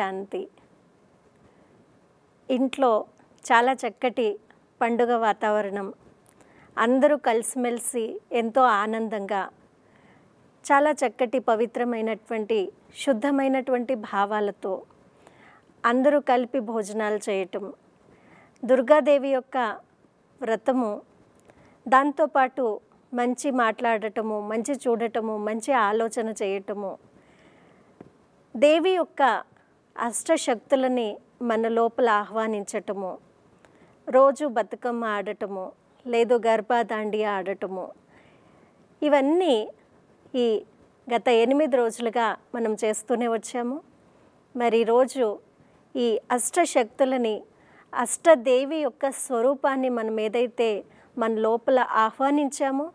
శాంతి ఇంట్లో చాలా చక్కటి పండుగ వాతావరణం అందరూ కలిసిమెలిసి ఎంతో ఆనందంగా చాలా చక్కటి పవిత్రమైనటువంటి శుద్ధమైనటువంటి భావాలతో అందరూ కలిపి భోజనాలు చేయటం దుర్గాదేవి యొక్క వ్రతము దాంతోపాటు మంచి మాట్లాడటము మంచి చూడటము మంచి ఆలోచన చేయటము దేవి యొక్క అష్టశక్తులని మన లోపల ఆహ్వానించటము రోజు బతుకమ్మ ఆడటము లేదు గర్భాదాండి ఆడటము ఇవన్నీ ఈ గత ఎనిమిది రోజులుగా మనం చేస్తూనే వచ్చాము మరి రోజు ఈ అష్టశక్తులని అష్టదేవి యొక్క స్వరూపాన్ని మనం ఏదైతే మన లోపల ఆహ్వానించామో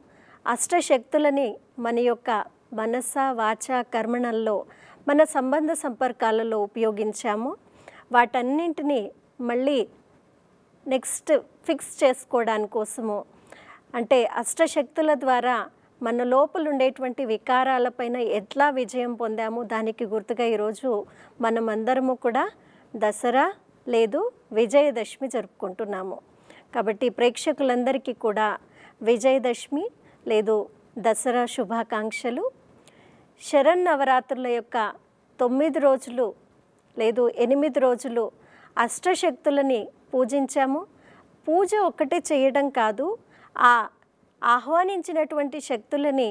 అష్టశక్తులని మన యొక్క మనస వాచ కర్మణల్లో మన సంబంధ సంపర్కాలలో ఉపయోగించాము వాటన్నింటినీ మళ్ళీ నెక్స్ట్ ఫిక్స్ చేసుకోవడాని కోసము అంటే అష్టశక్తుల ద్వారా మన లోపల ఉండేటువంటి వికారాలపైన ఎట్లా విజయం పొందామో దానికి గుర్తుగా ఈరోజు మనమందరము కూడా దసరా లేదు విజయదశమి జరుపుకుంటున్నాము కాబట్టి ప్రేక్షకులందరికీ కూడా విజయదశమి లేదు దసరా శుభాకాంక్షలు శరణ్ నవరాత్రుల యొక్క తొమ్మిది రోజులు లేదు ఎనిమిది రోజులు అష్టశక్తులని పూజించాము పూజ ఒక్కటే చేయడం కాదు ఆ ఆహ్వానించినటువంటి శక్తులని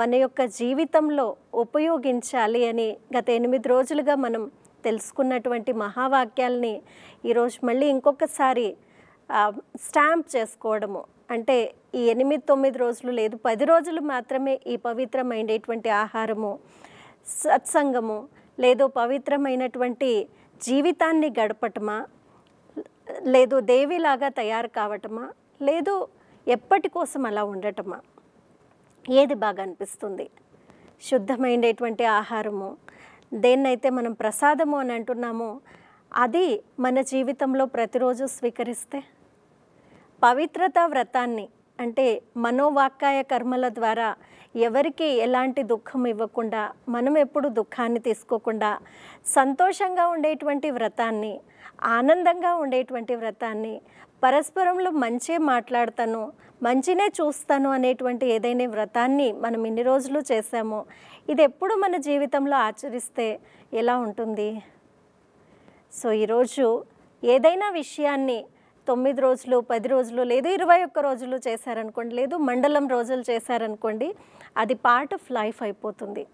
మన యొక్క జీవితంలో ఉపయోగించాలి అని గత ఎనిమిది రోజులుగా మనం తెలుసుకున్నటువంటి మహావాక్యాలని ఈరోజు మళ్ళీ ఇంకొకసారి స్టాంప్ చేసుకోవడము అంటే ఈ ఎనిమిది తొమ్మిది రోజులు లేదు పది రోజులు మాత్రమే ఈ పవిత్రమైనటువంటి ఆహారము సత్సంగము లేదు పవిత్రమైనటువంటి జీవితాన్ని గడపటమా లేదు దేవిలాగా తయారు కావటమా లేదు ఎప్పటి కోసం అలా ఉండటమా ఏది బాగా అనిపిస్తుంది శుద్ధమైనటువంటి ఆహారము దేన్నైతే మనం ప్రసాదము అని అంటున్నామో అది మన జీవితంలో ప్రతిరోజు స్వీకరిస్తే పవిత్రత వ్రతాన్ని అంటే మనోవాక్కాయ కర్మల ద్వారా ఎవరికి ఎలాంటి దుఃఖం ఇవ్వకుండా మనం ఎప్పుడు దుఃఖాన్ని తీసుకోకుండా సంతోషంగా ఉండేటువంటి వ్రతాన్ని ఆనందంగా ఉండేటువంటి వ్రతాన్ని పరస్పరంలో మంచే మాట్లాడతాను మంచినే చూస్తాను అనేటువంటి ఏదైనా వ్రతాన్ని మనం ఇన్ని రోజులు చేసామో ఇది ఎప్పుడు మన జీవితంలో ఆచరిస్తే ఎలా ఉంటుంది సో ఈరోజు ఏదైనా విషయాన్ని తొమ్మిది రోజులు పది రోజులు లేదు ఇరవై ఒక్క రోజులు చేశారనుకోండి లేదు మండలం రోజులు చేశారనుకోండి అది పార్ట్ ఆఫ్ లైఫ్ అయిపోతుంది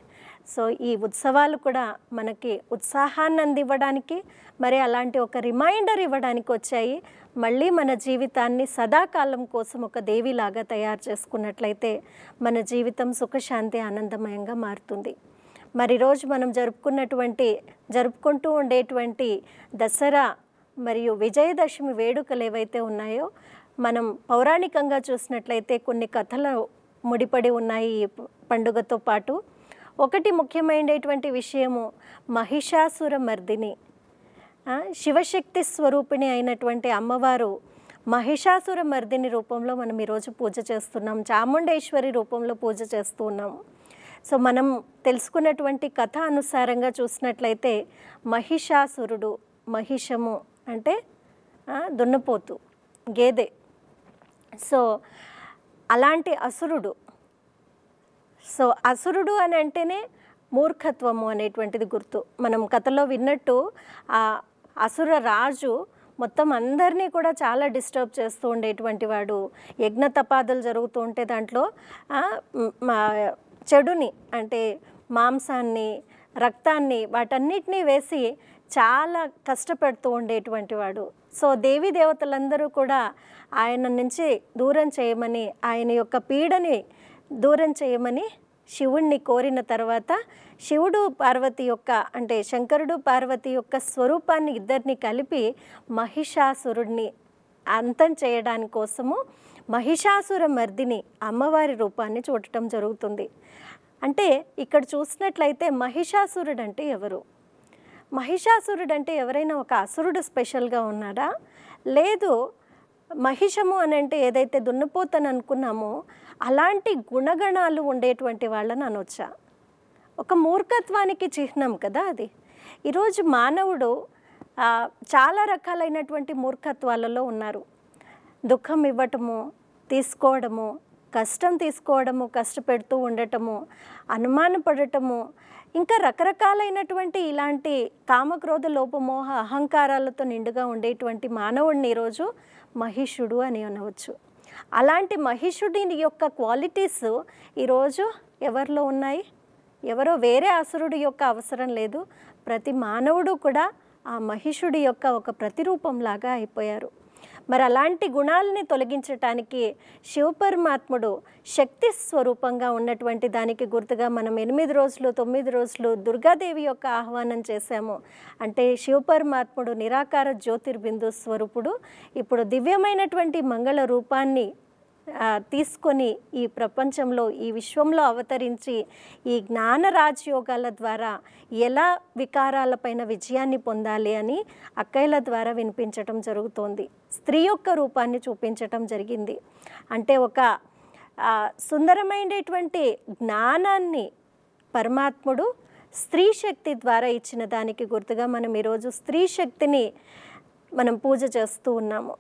సో ఈ ఉత్సవాలు కూడా మనకి ఉత్సాహాన్ని అందివ్వడానికి మరి అలాంటి ఒక రిమైండర్ ఇవ్వడానికి వచ్చాయి మళ్ళీ మన జీవితాన్ని సదాకాలం కోసం ఒక దేవిలాగా తయారు చేసుకున్నట్లయితే మన జీవితం సుఖశాంతి ఆనందమయంగా మారుతుంది మరి రోజు మనం జరుపుకున్నటువంటి జరుపుకుంటూ ఉండేటువంటి దసరా మరియు విజయదశమి వేడుకలు ఏవైతే ఉన్నాయో మనం పౌరాణికంగా చూసినట్లయితే కొన్ని కథలు ముడిపడి ఉన్నాయి ఈ పండుగతో పాటు ఒకటి ముఖ్యమైనటువంటి విషయము మహిషాసుర మర్దిని శివశక్తి స్వరూపిణి అయినటువంటి అమ్మవారు మహిషాసుర మర్దిని రూపంలో మనం ఈరోజు పూజ చేస్తున్నాం చాముండేశ్వరి రూపంలో పూజ చేస్తూ ఉన్నాం సో మనం తెలుసుకున్నటువంటి కథ అనుసారంగా చూసినట్లయితే మహిషాసురుడు మహిషము అంటే దున్నపోతు గేదె సో అలాంటి అసురుడు సో అసురుడు అని అంటేనే మూర్ఖత్వము అనేటువంటిది గుర్తు మనం కథలో విన్నట్టు ఆ అసుర రాజు మొత్తం అందరినీ కూడా చాలా డిస్టర్బ్ చేస్తూ ఉండేటువంటి వాడు యజ్ఞ తపాదులు జరుగుతూ ఉంటే దాంట్లో చెడుని అంటే మాంసాన్ని రక్తాన్ని వాటన్నిటినీ వేసి చాలా కష్టపడుతూ ఉండేటువంటి వాడు సో దేవి దేవతలందరూ కూడా ఆయన నుంచి దూరం చేయమని ఆయన యొక్క పీడని దూరం చేయమని శివుణ్ణి కోరిన తర్వాత శివుడు పార్వతి యొక్క అంటే శంకరుడు పార్వతి యొక్క స్వరూపాన్ని ఇద్దరిని కలిపి మహిషాసురుడిని అంతం చేయడాని కోసము మహిషాసుర మర్దిని అమ్మవారి రూపాన్ని చూడటం జరుగుతుంది అంటే ఇక్కడ చూసినట్లయితే మహిషాసురుడు అంటే ఎవరు మహిషాసురుడు అంటే ఎవరైనా ఒక అసురుడు స్పెషల్గా ఉన్నాడా లేదు మహిషము అని అంటే ఏదైతే దున్నపోతని అనుకున్నామో అలాంటి గుణగణాలు ఉండేటువంటి వాళ్ళని అనొచ్చా ఒక మూర్ఖత్వానికి చిహ్నం కదా అది ఈరోజు మానవుడు చాలా రకాలైనటువంటి మూర్ఖత్వాలలో ఉన్నారు దుఃఖం ఇవ్వటము తీసుకోవడము కష్టం తీసుకోవడము కష్టపెడుతూ ఉండటము అనుమానపడటము ఇంకా రకరకాలైనటువంటి ఇలాంటి కామక్రోధ లోపమోహ అహంకారాలతో నిండుగా ఉండేటువంటి మానవుడిని ఈరోజు మహిషుడు అని అనవచ్చు అలాంటి మహిషుడి యొక్క క్వాలిటీస్ ఈరోజు ఎవరిలో ఉన్నాయి ఎవరో వేరే అసురుడి యొక్క అవసరం లేదు ప్రతి మానవుడు కూడా ఆ మహిషుడి యొక్క ఒక ప్రతిరూపంలాగా అయిపోయారు మరి అలాంటి గుణాలని తొలగించటానికి శివపరమాత్ముడు శక్తి స్వరూపంగా ఉన్నటువంటి దానికి గుర్తుగా మనం ఎనిమిది రోజులు తొమ్మిది రోజులు దుర్గాదేవి యొక్క ఆహ్వానం చేశాము అంటే శివపరమాత్ముడు నిరాకార జ్యోతిర్బిందు స్వరూపుడు ఇప్పుడు దివ్యమైనటువంటి మంగళ రూపాన్ని తీసుకొని ఈ ప్రపంచంలో ఈ విశ్వంలో అవతరించి ఈ జ్ఞాన రాజయోగాల ద్వారా ఎలా వికారాలపైన విజయాన్ని పొందాలి అని అక్కయ్యల ద్వారా వినిపించటం జరుగుతోంది స్త్రీ యొక్క రూపాన్ని చూపించటం జరిగింది అంటే ఒక సుందరమైనటువంటి జ్ఞానాన్ని పరమాత్ముడు స్త్రీ శక్తి ద్వారా ఇచ్చిన దానికి గుర్తుగా మనం ఈరోజు స్త్రీ శక్తిని మనం పూజ చేస్తూ ఉన్నాము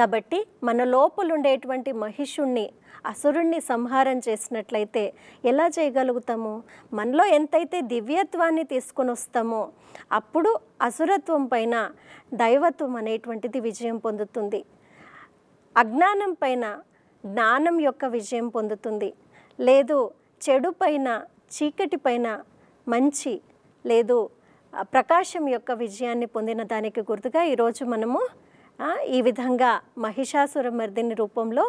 కాబట్టి మన లోపలుండేటువంటి మహిషుణ్ణి అసురుణ్ణి సంహారం చేసినట్లయితే ఎలా చేయగలుగుతాము మనలో ఎంతైతే దివ్యత్వాన్ని తీసుకొని వస్తామో అప్పుడు అసురత్వం పైన దైవత్వం అనేటువంటిది విజయం పొందుతుంది అజ్ఞానం పైన జ్ఞానం యొక్క విజయం పొందుతుంది లేదు చెడు పైన చీకటి పైన మంచి లేదు ప్రకాశం యొక్క విజయాన్ని పొందిన దానికి గుర్తుగా ఈరోజు మనము ఈ విధంగా మహిషాసురమర్దిని రూపంలో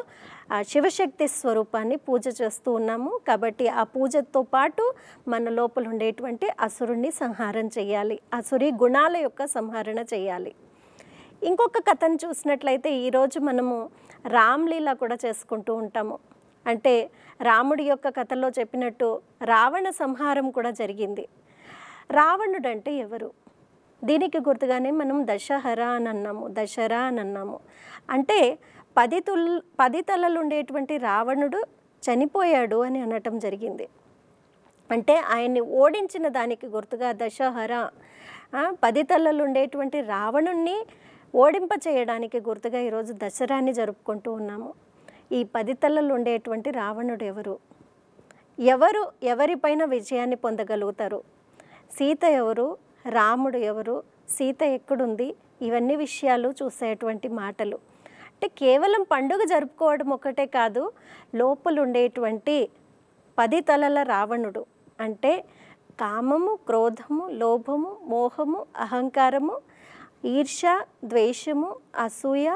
శివశక్తి స్వరూపాన్ని పూజ చేస్తూ ఉన్నాము కాబట్టి ఆ పూజతో పాటు మన లోపల ఉండేటువంటి అసురుణ్ణి సంహారం చేయాలి అసురి గుణాల యొక్క సంహరణ చేయాలి ఇంకొక కథను చూసినట్లయితే ఈరోజు మనము రామ్లీలా కూడా చేసుకుంటూ ఉంటాము అంటే రాముడి యొక్క కథలో చెప్పినట్టు రావణ సంహారం కూడా జరిగింది రావణుడంటే ఎవరు దీనికి గుర్తుగానే మనం దశహర అని అన్నాము దశరా అని అన్నాము అంటే పది తుల్ పది తలలు ఉండేటువంటి రావణుడు చనిపోయాడు అని అనటం జరిగింది అంటే ఆయన్ని ఓడించిన దానికి గుర్తుగా దశహర పది తలలు ఉండేటువంటి రావణుణ్ణి ఓడింప చేయడానికి గుర్తుగా ఈరోజు దసరాని జరుపుకుంటూ ఉన్నాము ఈ పది తలలు ఉండేటువంటి రావణుడు ఎవరు ఎవరు ఎవరిపైన విజయాన్ని పొందగలుగుతారు సీత ఎవరు రాముడు ఎవరు సీత ఎక్కడుంది ఇవన్నీ విషయాలు చూసేటువంటి మాటలు అంటే కేవలం పండుగ జరుపుకోవడం ఒకటే కాదు లోపలుండేటువంటి పది తలల రావణుడు అంటే కామము క్రోధము లోభము మోహము అహంకారము ఈర్ష ద్వేషము అసూయ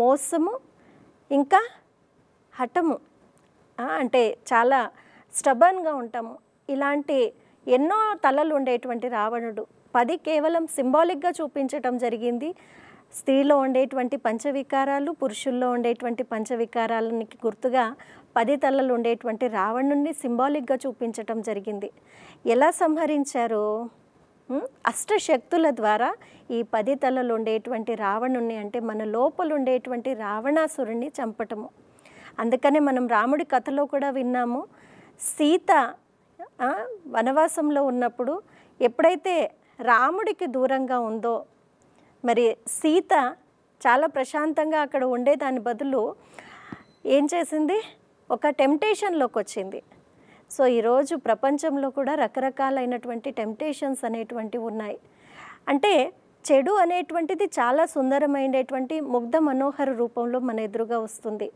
మోసము ఇంకా హఠము అంటే చాలా స్టబన్గా ఉంటాము ఇలాంటి ఎన్నో తలలు ఉండేటువంటి రావణుడు పది కేవలం సింబాలిక్గా చూపించటం జరిగింది స్త్రీలో ఉండేటువంటి పంచవికారాలు పురుషుల్లో ఉండేటువంటి పంచవికారాలకి గుర్తుగా పది తలలు ఉండేటువంటి రావణుణ్ణి సింబాలిక్గా చూపించటం జరిగింది ఎలా సంహరించారో అష్టశక్తుల ద్వారా ఈ పది తలలు ఉండేటువంటి రావణుణ్ణి అంటే మన లోపల ఉండేటువంటి రావణాసురుణ్ణి చంపటము అందుకనే మనం రాముడి కథలో కూడా విన్నాము సీత వనవాసంలో ఉన్నప్పుడు ఎప్పుడైతే రాముడికి దూరంగా ఉందో మరి సీత చాలా ప్రశాంతంగా అక్కడ ఉండే దాని బదులు ఏం చేసింది ఒక టెంప్టేషన్లోకి వచ్చింది సో ఈరోజు ప్రపంచంలో కూడా రకరకాలైనటువంటి టెంప్టేషన్స్ అనేటువంటివి ఉన్నాయి అంటే చెడు అనేటువంటిది చాలా సుందరమైనటువంటి ముగ్ధ మనోహర రూపంలో మన ఎదురుగా వస్తుంది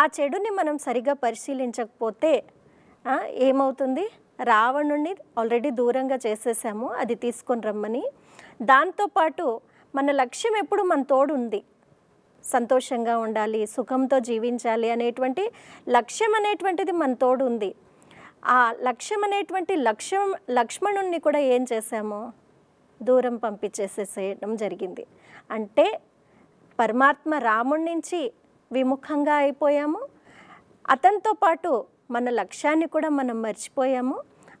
ఆ చెడుని మనం సరిగా పరిశీలించకపోతే ఏమవుతుంది రావణుణ్ణి ఆల్రెడీ దూరంగా చేసేసాము అది తీసుకొని రమ్మని దాంతోపాటు మన లక్ష్యం ఎప్పుడు మన తోడు ఉంది సంతోషంగా ఉండాలి సుఖంతో జీవించాలి అనేటువంటి లక్ష్యం అనేటువంటిది మన తోడు ఉంది ఆ లక్ష్యం అనేటువంటి లక్ష్యం లక్ష్మణుణ్ణి కూడా ఏం చేశాము దూరం పంపించేసేసేయడం జరిగింది అంటే పరమాత్మ రాముడి నుంచి విముఖంగా అయిపోయాము అతనితో పాటు మన లక్ష్యాన్ని కూడా మనం మర్చిపోయాము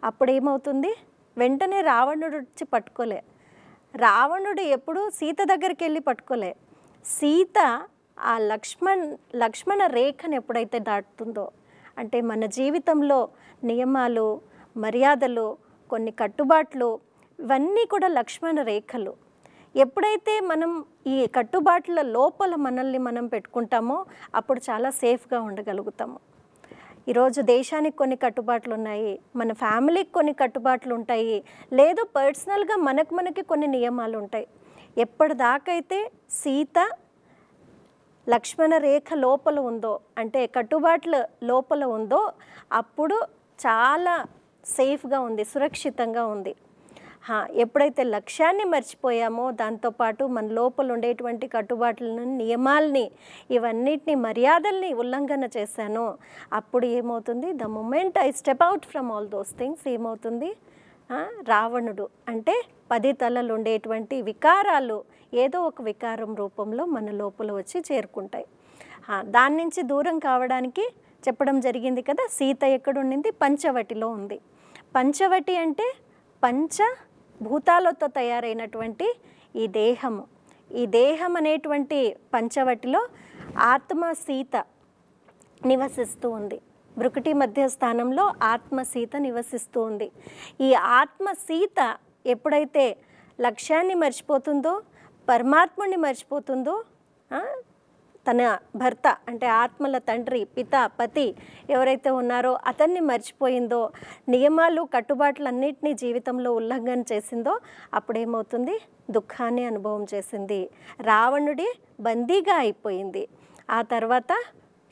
అప్పుడేమవుతుంది వెంటనే రావణుడు వచ్చి పట్టుకోలే రావణుడు ఎప్పుడు సీత దగ్గరికి వెళ్ళి పట్టుకోలే సీత ఆ లక్ష్మణ్ లక్ష్మణ రేఖను ఎప్పుడైతే దాటుతుందో అంటే మన జీవితంలో నియమాలు మర్యాదలు కొన్ని కట్టుబాట్లు ఇవన్నీ కూడా లక్ష్మణ రేఖలు ఎప్పుడైతే మనం ఈ కట్టుబాట్ల లోపల మనల్ని మనం పెట్టుకుంటామో అప్పుడు చాలా సేఫ్గా ఉండగలుగుతాము ఈరోజు దేశానికి కొన్ని కట్టుబాట్లు ఉన్నాయి మన ఫ్యామిలీకి కొన్ని కట్టుబాట్లు ఉంటాయి లేదు పర్సనల్గా మనకు మనకి కొన్ని నియమాలు ఉంటాయి ఎప్పటిదాకైతే సీత లక్ష్మణ రేఖ లోపల ఉందో అంటే కట్టుబాట్ల లోపల ఉందో అప్పుడు చాలా సేఫ్గా ఉంది సురక్షితంగా ఉంది ఎప్పుడైతే లక్ష్యాన్ని మర్చిపోయామో దాంతోపాటు మన లోపల ఉండేటువంటి కట్టుబాట్లను నియమాల్ని ఇవన్నిటిని మర్యాదల్ని ఉల్లంఘన చేశానో అప్పుడు ఏమవుతుంది the moment I step out from all those things ఏమవుతుంది రావణుడు అంటే పది తలలు ఉండేటువంటి వికారాలు ఏదో ఒక వికారం రూపంలో మన లోపల వచ్చి చేరుకుంటాయి దాని నుంచి దూరం కావడానికి చెప్పడం జరిగింది కదా సీత ఎక్కడుండింది పంచవటిలో ఉంది పంచవటి అంటే పంచ భూతాలతో తయారైనటువంటి ఈ దేహము ఈ దేహం అనేటువంటి పంచవటిలో ఆత్మ సీత నివసిస్తూ ఉంది బ్రుకుటి మధ్య స్థానంలో ఆత్మ సీత నివసిస్తూ ఉంది ఈ ఆత్మ సీత ఎప్పుడైతే లక్ష్యాన్ని మర్చిపోతుందో పరమాత్ముడిని మర్చిపోతుందో తన భర్త అంటే ఆత్మల తండ్రి పిత పతి ఎవరైతే ఉన్నారో అతన్ని మర్చిపోయిందో నియమాలు కట్టుబాట్లన్నింటినీ జీవితంలో ఉల్లంఘన చేసిందో అప్పుడేమవుతుంది దుఃఖాన్ని అనుభవం చేసింది రావణుడి బందీగా అయిపోయింది ఆ తర్వాత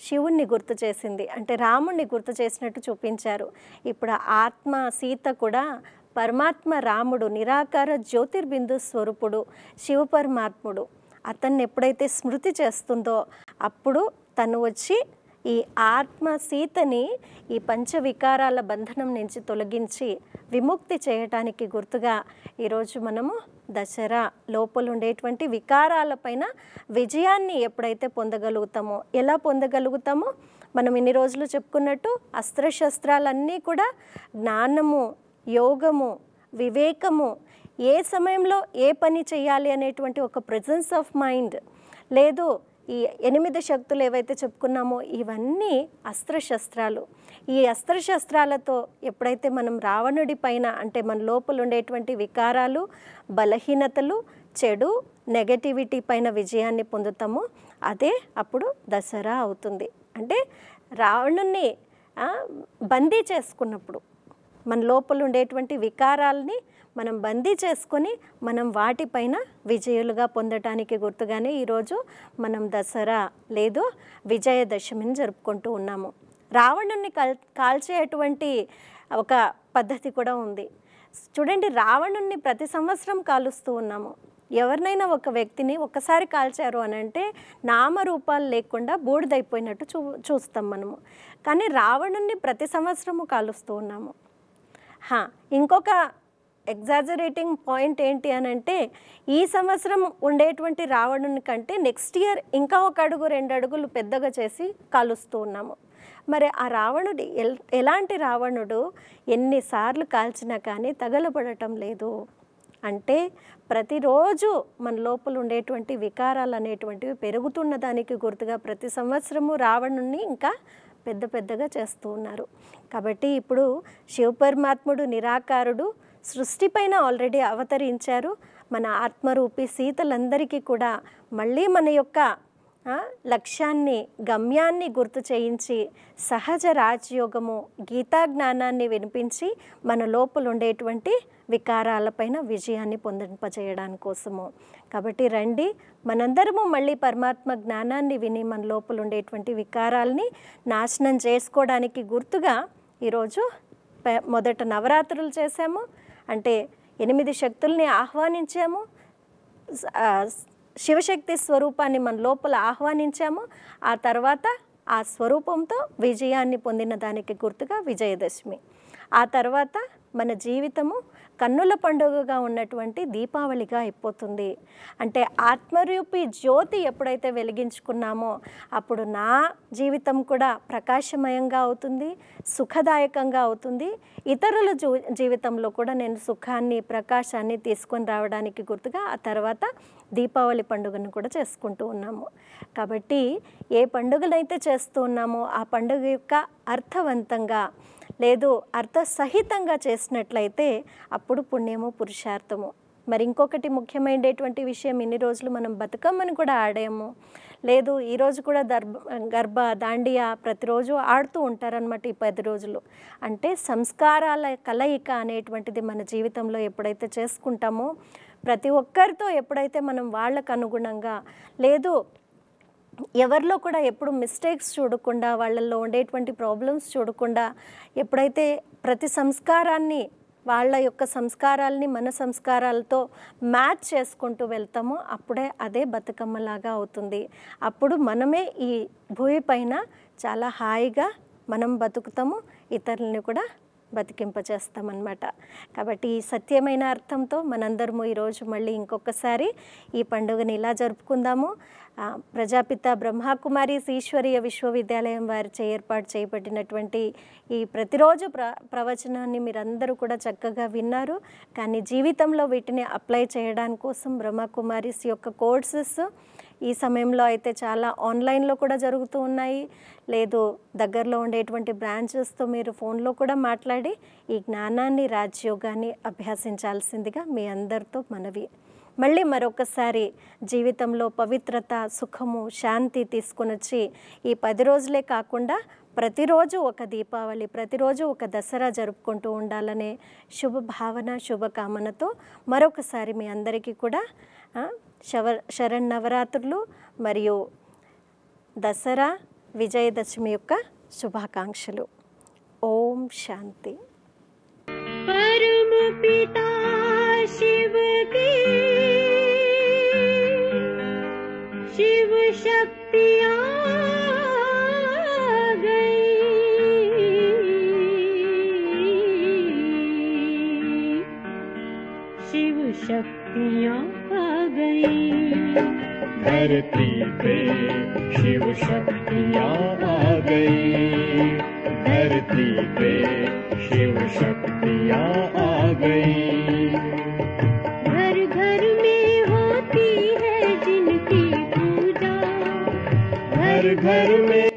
శివుణ్ణి గుర్తు చేసింది అంటే రాముణ్ణి గుర్తు చేసినట్టు చూపించారు ఇప్పుడు ఆత్మ సీత కూడా పరమాత్మ రాముడు నిరాకార జ్యోతిర్బిందు స్వరూపుడు శివపరమాత్ముడు అతన్ని ఎప్పుడైతే స్మృతి చేస్తుందో అప్పుడు తను వచ్చి ఈ ఆత్మ సీతని ఈ పంచవికారాల బంధనం నుంచి తొలగించి విముక్తి చేయటానికి గుర్తుగా ఈరోజు మనము దసరా లోపల ఉండేటువంటి వికారాలపైన విజయాన్ని ఎప్పుడైతే పొందగలుగుతామో ఎలా పొందగలుగుతామో మనం ఇన్ని రోజులు చెప్పుకున్నట్టు అస్త్రశస్త్రాలన్నీ కూడా జ్ఞానము యోగము వివేకము ఏ సమయంలో ఏ పని చేయాలి అనేటువంటి ఒక ప్రజెన్స్ ఆఫ్ మైండ్ లేదు ఈ ఎనిమిది శక్తులు ఏవైతే చెప్పుకున్నామో ఇవన్నీ అస్త్రశస్త్రాలు ఈ అస్త్రశస్త్రాలతో ఎప్పుడైతే మనం రావణుడి పైన అంటే మన లోపల ఉండేటువంటి వికారాలు బలహీనతలు చెడు నెగటివిటీ పైన విజయాన్ని పొందుతామో అదే అప్పుడు దసరా అవుతుంది అంటే రావణుణ్ణి బందీ చేసుకున్నప్పుడు మన లోపల ఉండేటువంటి వికారాలని మనం బందీ చేసుకొని మనం వాటిపైన విజయులుగా పొందటానికి గుర్తుగానే ఈరోజు మనం దసరా లేదు విజయదశమిని జరుపుకుంటూ ఉన్నాము రావణుని కల్ కాల్చేటువంటి ఒక పద్ధతి కూడా ఉంది చూడండి రావణుణ్ణి ప్రతి సంవత్సరం కాలుస్తూ ఉన్నాము ఎవరినైనా ఒక వ్యక్తిని ఒకసారి కాల్చారు అని అంటే నామరూపాలు లేకుండా బూడిదైపోయినట్టు చూ చూస్తాం మనము కానీ రావణుణ్ణి ప్రతి సంవత్సరము కాలుస్తూ ఉన్నాము ఇంకొక ఎగ్జాజరేటింగ్ పాయింట్ ఏంటి అని అంటే ఈ సంవత్సరం ఉండేటువంటి రావణుని కంటే నెక్స్ట్ ఇయర్ ఇంకా ఒక అడుగు రెండు అడుగులు పెద్దగా చేసి కాలుస్తూ ఉన్నాము మరి ఆ రావణుడు ఎలాంటి రావణుడు ఎన్నిసార్లు కాల్చినా కానీ తగలబడటం లేదు అంటే ప్రతిరోజు మన లోపల ఉండేటువంటి వికారాలు అనేటువంటివి పెరుగుతున్న దానికి గుర్తుగా ప్రతి సంవత్సరము రావణుణ్ణి ఇంకా పెద్ద పెద్దగా చేస్తూ ఉన్నారు కాబట్టి ఇప్పుడు శివపరమాత్ముడు నిరాకారుడు సృష్టిపైన ఆల్రెడీ అవతరించారు మన ఆత్మరూపి సీతలందరికీ కూడా మళ్ళీ మన యొక్క లక్ష్యాన్ని గమ్యాన్ని గుర్తు చేయించి సహజ రాజయోగము గీతా జ్ఞానాన్ని వినిపించి మన లోపల ఉండేటువంటి వికారాలపైన విజయాన్ని పొందింపజేయడాని కోసము కాబట్టి రండి మనందరము మళ్ళీ పరమాత్మ జ్ఞానాన్ని విని మన లోపల ఉండేటువంటి వికారాల్ని నాశనం చేసుకోవడానికి గుర్తుగా ఈరోజు మొదట నవరాత్రులు చేశాము అంటే ఎనిమిది శక్తుల్ని ఆహ్వానించాము శివశక్తి స్వరూపాన్ని మన లోపల ఆహ్వానించాము ఆ తర్వాత ఆ స్వరూపంతో విజయాన్ని పొందిన దానికి గుర్తుగా విజయదశమి ఆ తర్వాత మన జీవితము కన్నుల పండుగగా ఉన్నటువంటి దీపావళిగా అయిపోతుంది అంటే ఆత్మరూపి జ్యోతి ఎప్పుడైతే వెలిగించుకున్నామో అప్పుడు నా జీవితం కూడా ప్రకాశమయంగా అవుతుంది సుఖదాయకంగా అవుతుంది ఇతరుల జీవితంలో కూడా నేను సుఖాన్ని ప్రకాశాన్ని తీసుకొని రావడానికి గుర్తుగా ఆ తర్వాత దీపావళి పండుగను కూడా చేసుకుంటూ ఉన్నాము కాబట్టి ఏ పండుగలైతే చేస్తూ ఉన్నామో ఆ పండుగ యొక్క అర్థవంతంగా లేదు అర్థసహితంగా చేసినట్లయితే అప్పుడు పుణ్యము పురుషార్థము మరి ఇంకొకటి ముఖ్యమైనటువంటి విషయం ఇన్ని రోజులు మనం బతుకమ్మని కూడా ఆడాము లేదు ఈరోజు కూడా దర్భ గర్భ దాండియా ప్రతిరోజు ఆడుతూ ఉంటారనమాట ఈ పది రోజులు అంటే సంస్కారాల కలయిక అనేటువంటిది మన జీవితంలో ఎప్పుడైతే చేసుకుంటామో ప్రతి ఒక్కరితో ఎప్పుడైతే మనం వాళ్ళకు అనుగుణంగా లేదు ఎవరిలో కూడా ఎప్పుడు మిస్టేక్స్ చూడకుండా వాళ్ళల్లో ఉండేటువంటి ప్రాబ్లమ్స్ చూడకుండా ఎప్పుడైతే ప్రతి సంస్కారాన్ని వాళ్ళ యొక్క సంస్కారాలని మన సంస్కారాలతో మ్యాచ్ చేసుకుంటూ వెళ్తామో అప్పుడే అదే బతుకమ్మలాగా అవుతుంది అప్పుడు మనమే ఈ భూమి పైన చాలా హాయిగా మనం బతుకుతాము ఇతరులని కూడా బతికింపచేస్తామన్నమాట కాబట్టి ఈ సత్యమైన అర్థంతో మనందరము ఈరోజు మళ్ళీ ఇంకొకసారి ఈ పండుగని ఇలా జరుపుకుందాము ప్రజాపిత బ్రహ్మకుమారి ఈశ్వరీయ విశ్వవిద్యాలయం వారిచే ఏర్పాటు చేయబడినటువంటి ఈ ప్రతిరోజు ప్ర ప్రవచనాన్ని మీరందరూ కూడా చక్కగా విన్నారు కానీ జీవితంలో వీటిని అప్లై చేయడానికి కోసం బ్రహ్మకుమారిస్ యొక్క కోర్సెస్ ఈ సమయంలో అయితే చాలా ఆన్లైన్లో కూడా జరుగుతూ ఉన్నాయి లేదు దగ్గరలో ఉండేటువంటి బ్రాంచెస్తో మీరు ఫోన్లో కూడా మాట్లాడి ఈ జ్ఞానాన్ని రాజ్యోగాన్ని అభ్యసించాల్సిందిగా మీ అందరితో మనవి మళ్ళీ మరొకసారి జీవితంలో పవిత్రత సుఖము శాంతి తీసుకునొచ్చి ఈ పది రోజులే కాకుండా ప్రతిరోజు ఒక దీపావళి ప్రతిరోజు ఒక దసరా జరుపుకుంటూ ఉండాలనే శుభ భావన శుభకామనతో మరొకసారి మీ అందరికీ కూడా శవ నవరాత్రులు మరియు దసరా విజయదశమి యొక్క శుభాకాంక్షలు ఓం శాంతి పితా శివకే शिव घर पे शिव शक्त्या आ गी धरी शिव घर घर में होती है जिनकी पूजा घर में